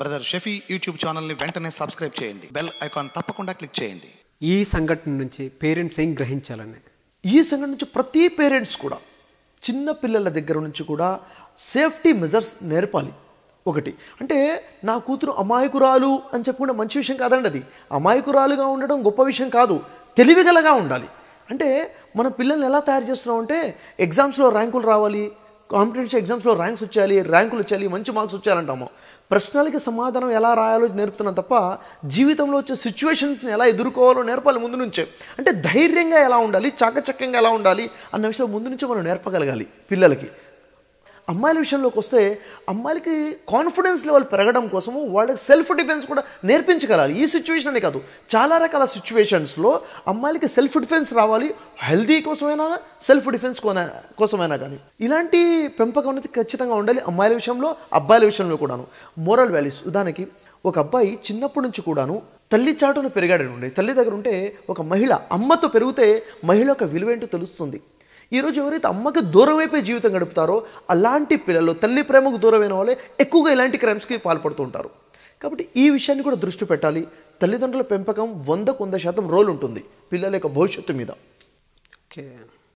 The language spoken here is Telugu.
బ్రదర్ షెఫీ యూట్యూబ్ ఛానల్ని వెంటనే సబ్స్క్రైబ్ చేయండి బెల్ ఐకాన్ తప్పకుండా క్లిక్ చేయండి ఈ సంఘటన నుంచి పేరెంట్స్ ఏం గ్రహించాలని ఈ సంఘటన నుంచి ప్రతి పేరెంట్స్ కూడా చిన్న పిల్లల దగ్గర నుంచి కూడా సేఫ్టీ మెజర్స్ నేర్పాలి ఒకటి అంటే నా కూతురు అమాయకురాలు అని చెప్పకుండా మంచి విషయం కాదండి అది అమాయకురాలుగా ఉండడం గొప్ప విషయం కాదు తెలివిగలగా ఉండాలి అంటే మన పిల్లల్ని ఎలా తయారు చేస్తున్నాం అంటే ఎగ్జామ్స్లో ర్యాంకులు రావాలి కాంపిటేషన్ ఎగ్జామ్స్లో ర్యాంక్స్ వచ్చాలి ర్యాంకులు వచ్చాలి మంచి మార్క్స్ వచ్చాయాలంటాము ప్రశ్నలకి సమాధానం ఎలా రాయాలో నేర్పుతున్నాం తప్ప జీవితంలో వచ్చే సిచ్యువేషన్స్ని ఎలా ఎదుర్కోవాలో నేర్పాలి ముందు నుంచే అంటే ధైర్యంగా ఎలా ఉండాలి చాకచక్యంగా ఎలా ఉండాలి అన్న విషయం ముందు నుంచే మనం నేర్పగలగాలి పిల్లలకి అమ్మాయిల విషయంలోకి వస్తే అమ్మాయిలకి కాన్ఫిడెన్స్ లెవెల్ పెరగడం కోసము వాళ్ళకి సెల్ఫ్ డిఫెన్స్ కూడా నేర్పించగలాలి ఈ సిచ్యువేషన్ అనే కాదు చాలా రకాల సిచ్యువేషన్స్లో అమ్మాయిలకి సెల్ఫ్ డిఫెన్స్ రావాలి హెల్దీ కోసమైనా సెల్ఫ్ డిఫెన్స్ కోసమైనా కానీ ఇలాంటి పెంపకం అనేది ఖచ్చితంగా ఉండాలి అమ్మాయిల విషయంలో అబ్బాయిల విషయంలో కూడాను మోరల్ వాల్యూస్ ఉదాహరణకి ఒక అబ్బాయి చిన్నప్పటి నుంచి కూడాను తల్లి చాటును పెరిగాడని ఉండే తల్లి దగ్గర ఉంటే ఒక మహిళ అమ్మతో పెరిగితే మహిళ యొక్క విలువేంటో తెలుస్తుంది ఈరోజు ఎవరైతే అమ్మకి దూరమైపోయి జీవితం గడుపుతారో అలాంటి పిల్లలు తల్లి ప్రేమకు దూరమైన వాళ్ళే ఎక్కువగా ఇలాంటి క్రైమ్స్కి పాల్పడుతూ ఉంటారు కాబట్టి ఈ విషయాన్ని కూడా దృష్టి పెట్టాలి తల్లిదండ్రుల పెంపకం వందకు వంద శాతం రోల్ ఉంటుంది పిల్లల యొక్క భవిష్యత్తు మీద ఓకే